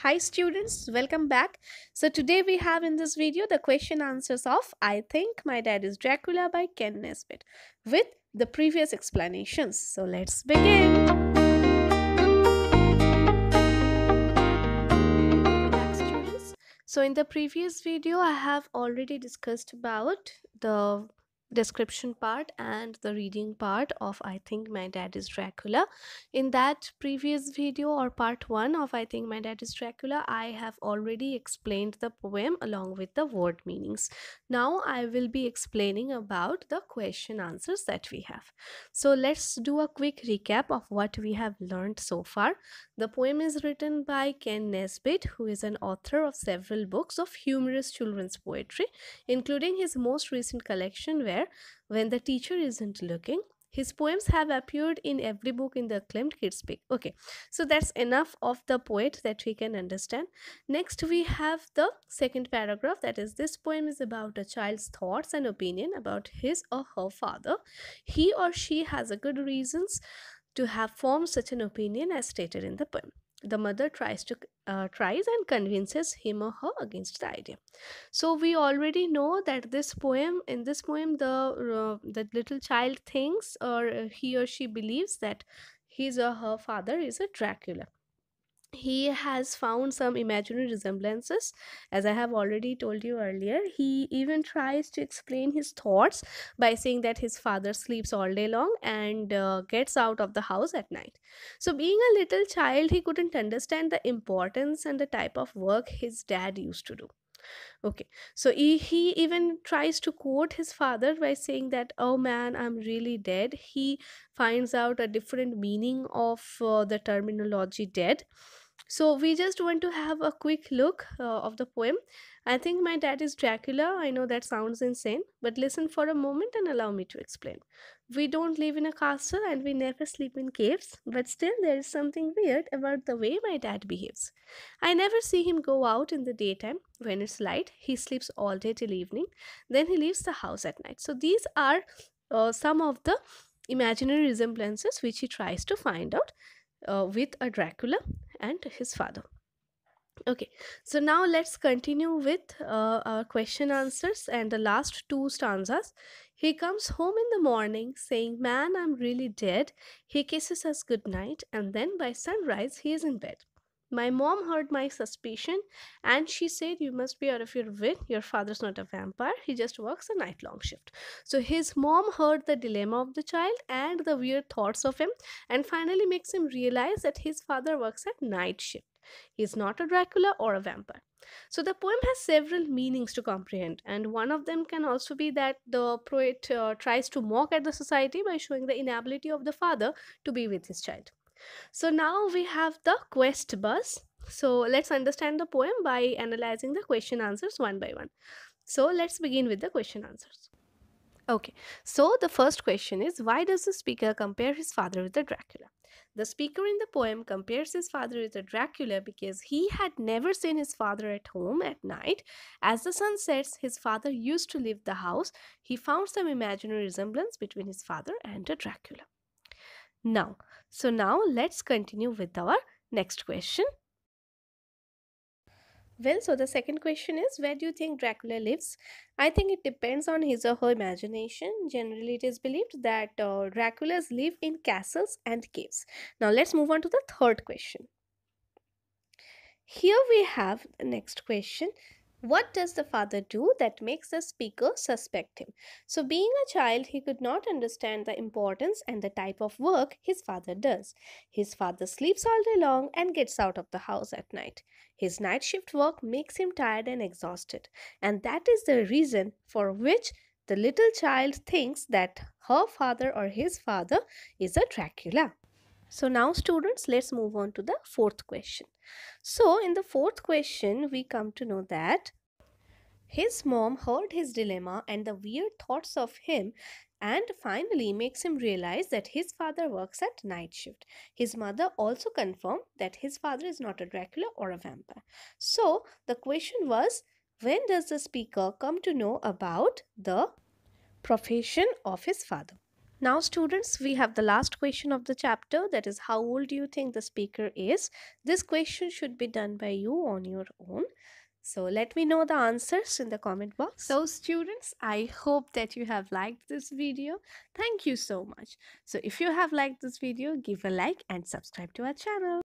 Hi students, welcome back. So today we have in this video the question answers of I Think My Dad is Dracula by Ken Nesbitt with the previous explanations. So let's begin. So in the previous video I have already discussed about the description part and the reading part of I Think My Dad is Dracula. In that previous video or part 1 of I Think My Dad is Dracula, I have already explained the poem along with the word meanings. Now I will be explaining about the question answers that we have. So let's do a quick recap of what we have learned so far. The poem is written by Ken Nesbitt who is an author of several books of humorous children's poetry including his most recent collection where when the teacher isn't looking. His poems have appeared in every book in the acclaimed kids' book. Okay, so that's enough of the poet that we can understand. Next, we have the second paragraph that is, this poem is about a child's thoughts and opinion about his or her father. He or she has a good reasons to have formed such an opinion as stated in the poem the mother tries to uh, tries and convinces him or her against the idea so we already know that this poem in this poem the uh, the little child thinks or he or she believes that his or her father is a dracula he has found some imaginary resemblances as i have already told you earlier he even tries to explain his thoughts by saying that his father sleeps all day long and uh, gets out of the house at night so being a little child he couldn't understand the importance and the type of work his dad used to do Okay. So he, he even tries to quote his father by saying that, oh man, I'm really dead. He finds out a different meaning of uh, the terminology dead so we just want to have a quick look uh, of the poem i think my dad is dracula i know that sounds insane but listen for a moment and allow me to explain we don't live in a castle and we never sleep in caves but still there is something weird about the way my dad behaves i never see him go out in the daytime when it's light he sleeps all day till evening then he leaves the house at night so these are uh, some of the imaginary resemblances which he tries to find out uh, with a Dracula and his father okay so now let's continue with uh, our question answers and the last two stanzas he comes home in the morning saying man i'm really dead he kisses us good night and then by sunrise he is in bed my mom heard my suspicion and she said, You must be out of your wit. Your father's not a vampire. He just works a night long shift. So his mom heard the dilemma of the child and the weird thoughts of him and finally makes him realize that his father works at night shift. He's not a Dracula or a vampire. So the poem has several meanings to comprehend, and one of them can also be that the poet uh, tries to mock at the society by showing the inability of the father to be with his child. So now we have the quest bus. So let's understand the poem by analyzing the question answers one by one. So let's begin with the question answers. Okay, so the first question is why does the speaker compare his father with the Dracula? The speaker in the poem compares his father with the Dracula because he had never seen his father at home at night. As the sun sets, his father used to leave the house. He found some imaginary resemblance between his father and a Dracula. Now, so now let's continue with our next question. Well, so the second question is where do you think Dracula lives? I think it depends on his or her imagination. Generally, it is believed that uh, Draculas live in castles and caves. Now, let's move on to the third question. Here we have the next question what does the father do that makes the speaker suspect him? So, being a child, he could not understand the importance and the type of work his father does. His father sleeps all day long and gets out of the house at night. His night shift work makes him tired and exhausted, and that is the reason for which the little child thinks that her father or his father is a Dracula. So now students, let's move on to the fourth question. So in the fourth question, we come to know that his mom heard his dilemma and the weird thoughts of him and finally makes him realize that his father works at night shift. His mother also confirmed that his father is not a Dracula or a vampire. So the question was, when does the speaker come to know about the profession of his father? Now students, we have the last question of the chapter that is how old do you think the speaker is? This question should be done by you on your own. So let me know the answers in the comment box. So students, I hope that you have liked this video. Thank you so much. So if you have liked this video, give a like and subscribe to our channel.